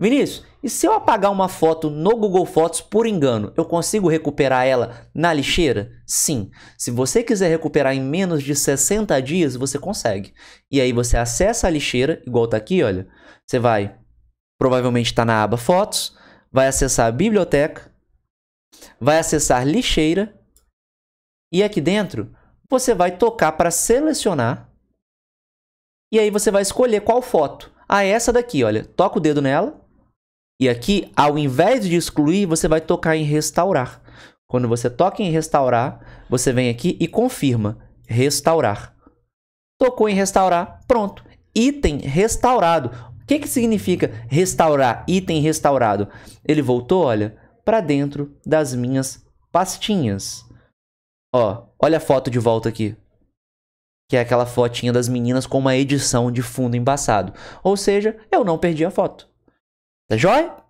Vinícius, e se eu apagar uma foto no Google Fotos por engano, eu consigo recuperar ela na lixeira? Sim. Se você quiser recuperar em menos de 60 dias, você consegue. E aí você acessa a lixeira, igual tá aqui, olha. Você vai, provavelmente está na aba Fotos, vai acessar a biblioteca, vai acessar lixeira e aqui dentro você vai tocar para selecionar e aí você vai escolher qual foto. Ah, é essa daqui, olha. Toca o dedo nela. E aqui, ao invés de excluir, você vai tocar em restaurar. Quando você toca em restaurar, você vem aqui e confirma restaurar. Tocou em restaurar, pronto. Item restaurado. O que, que significa restaurar, item restaurado? Ele voltou, olha, para dentro das minhas pastinhas. Ó, olha a foto de volta aqui. Que é aquela fotinha das meninas com uma edição de fundo embaçado. Ou seja, eu não perdi a foto. Tá joia?